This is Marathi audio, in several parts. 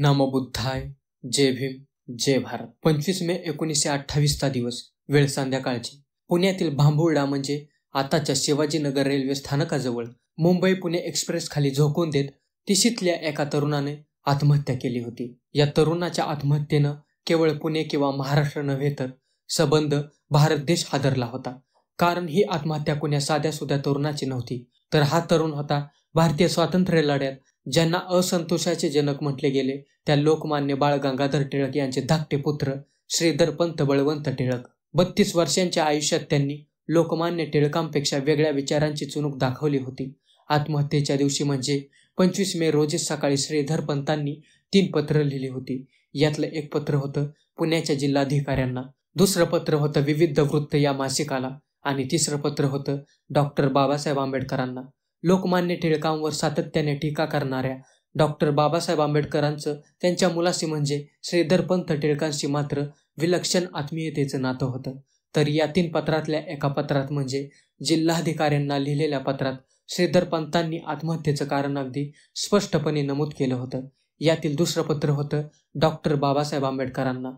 नमो बुद्धाय जय भीम जय भारत पंचवीस मे एकोणीसशे अठ्ठावीसचा दिवस वेळ संध्याकाळची पुण्यातील भांबुर्डा म्हणजे आताच्या शिवाजीनगर रेल्वे स्थानकाजवळ मुंबई पुणे एक्सप्रेस खाली झोकून देत तिशीतल्या एका तरुणाने आत्महत्या केली होती या तरुणाच्या आत्महत्येनं केवळ पुणे किंवा महाराष्ट्र नव्हे तर सबंध भारत देश हादरला होता कारण ही आत्महत्या कुण्या साध्या सुध्या तरुणाची नव्हती तर हा तरुण होता भारतीय स्वातंत्र्य लढ्यात ज्यांना असंतोषाचे जनक म्हटले गेले त्या लोकमान्य बाळ गंगाधर टिळक यांचे धाकटे पुत्र श्रीधर पंत बळवंत टिळक बत्तीस वर्षांच्या आयुष्यात त्यांनी लोकमान्य टिळकांपेक्षा वेगळ्या विचारांची चुणूक दाखवली होती आत्महत्येच्या दिवशी म्हणजे पंचवीस मे रोजी सकाळी श्रीधर पंतांनी तीन पत्र लिहिली होती यातलं एक पत्र होतं पुण्याच्या जिल्हाधिकाऱ्यांना दुसरं पत्र होतं विविध वृत्त या मासिकाला आणि तिसरं पत्र होतं डॉक्टर बाबासाहेब आंबेडकरांना लोकमान्य टिळकांवर सातत्याने टीका करणाऱ्या डॉक्टर बाबासाहेब आंबेडकरांचं त्यांच्या मुलाशी म्हणजे श्रीधरपंत टिळकांशी मात्र विलक्षण आत्मीयतेचं नातं होतं तर या तीन पत्रातल्या एका पत्रात म्हणजे जिल्हाधिकाऱ्यांना लिहिलेल्या पत्रात श्रीधरपंतांनी आत्महत्येचं कारण अगदी स्पष्टपणे नमूद केलं होतं यातील दुसरं पत्र होतं डॉक्टर बाबासाहेब आंबेडकरांना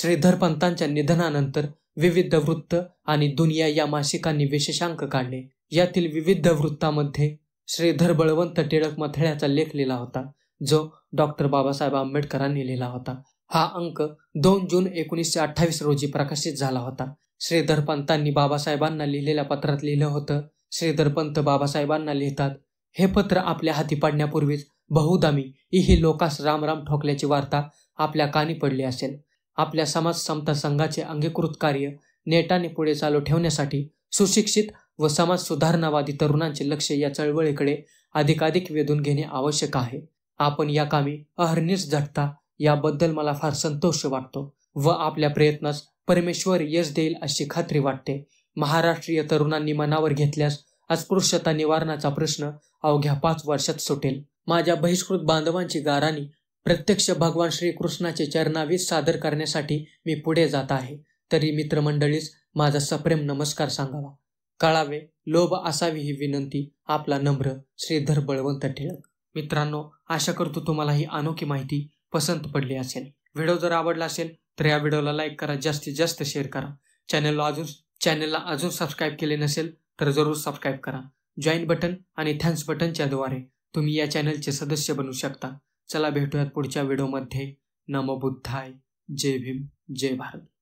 श्रीधरपंतांच्या निधनानंतर विविध वृत्त आणि दुनिया या मासिकांनी विशेषांक काढले यातील विविध वृत्तामध्ये श्रीधर बळवंत टिळक मथळ्याचा लेख लिहिला होता जो डॉक्टर बाबासाहेब आंबेडकरांनी लिहिला होता हा अंक दोन जून एकोणीसशे अठ्ठावीस रोजी प्रकाशित झाला होता श्रीधर पंतांनी बाबासाहेबांना लिहिलेल्या पत्रात लिहिलं होतं श्रीधर पंत बाबासाहेबांना लिहितात हे पत्र आपल्या हाती पडण्यापूर्वीच बहुदामी ही लोकास रामराम ठोकल्याची वार्ता आपल्या कानी पडली असेल आपल्या समाज समता संघाचे अंगीकृत कार्य नेटाने पुढे चालू ठेवण्यासाठी सुशिक्षित व समाज सुधारणावादी तरुणांचे लक्ष या चळवळीकडे अधिकाधिक वेधून घेणे आवश्यक आहे आपण या कामी अहर्निश झटता याबद्दल मला फार संतोष वाटतो व आपल्या प्रयत्नास परमेश्वर यश देईल अशी खात्री वाटते महाराष्ट्रीय तरुणांनी मनावर घेतल्यास अस्पृश्यता निवारणाचा प्रश्न अवघ्या पाच वर्षात सुटेल माझ्या बहिष्कृत बांधवांची गाराणी प्रत्यक्ष भगवान श्रीकृष्णाचे चरणावीस सादर करण्यासाठी मी पुढे जात आहे तरी मित्रमंडळीस माझा सप्रेम नमस्कार सांगावा कळावे लोभ असावी ही विनंती आपला नम्र श्रीधर बळवंत टिळक मित्रांनो आशा करतो तुम्हाला ही अनोखी माहिती पसंत पडली असेल व्हिडिओ जर आवडला असेल तर या व्हिडिओला लाईक करा जास्तीत जास्त शेअर करा चॅनलला अजून चॅनलला अजून सबस्क्राईब केले नसेल तर जरूर सबस्क्राईब करा जॉईन बटन आणि थँक्स बटनच्या द्वारे तुम्ही या चॅनलचे सदस्य बनू शकता चला भेटूयात पुढच्या व्हिडिओमध्ये नम बुद्धाय जय भीम जय भारत